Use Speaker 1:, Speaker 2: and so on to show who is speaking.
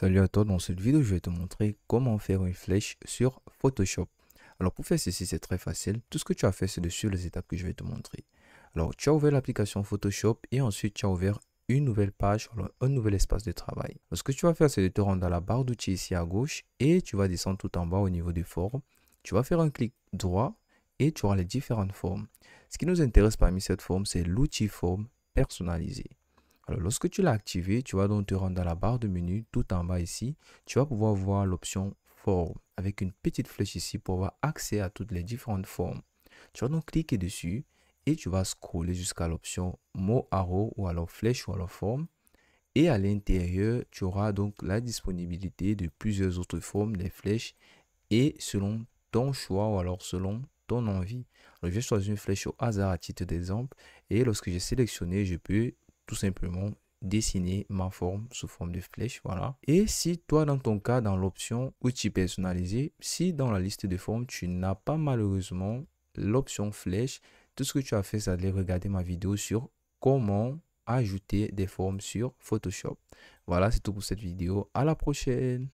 Speaker 1: Salut à toi, dans cette vidéo je vais te montrer comment faire une flèche sur Photoshop. Alors pour faire ceci c'est très facile, tout ce que tu as fait c'est de suivre les étapes que je vais te montrer. Alors tu as ouvert l'application Photoshop et ensuite tu as ouvert une nouvelle page, un nouvel espace de travail. ce que tu vas faire c'est de te rendre à la barre d'outils ici à gauche et tu vas descendre tout en bas au niveau des formes. Tu vas faire un clic droit et tu auras les différentes formes. Ce qui nous intéresse parmi cette forme c'est l'outil forme personnalisé. Euh, lorsque tu l'as activé, tu vas donc te rendre dans la barre de menu tout en bas ici. Tu vas pouvoir voir l'option forme avec une petite flèche ici pour avoir accès à toutes les différentes formes. Tu vas donc cliquer dessus et tu vas scroller jusqu'à l'option mot arrow ou alors flèche ou alors forme. Et à l'intérieur, tu auras donc la disponibilité de plusieurs autres formes, des flèches et selon ton choix ou alors selon ton envie. je vais choisir une flèche au hasard à titre d'exemple et lorsque j'ai sélectionné, je peux tout simplement dessiner ma forme sous forme de flèche, voilà. Et si toi, dans ton cas, dans l'option outils personnalisés, si dans la liste de formes, tu n'as pas malheureusement l'option flèche, tout ce que tu as fait, c'est aller regarder ma vidéo sur comment ajouter des formes sur Photoshop. Voilà, c'est tout pour cette vidéo. À la prochaine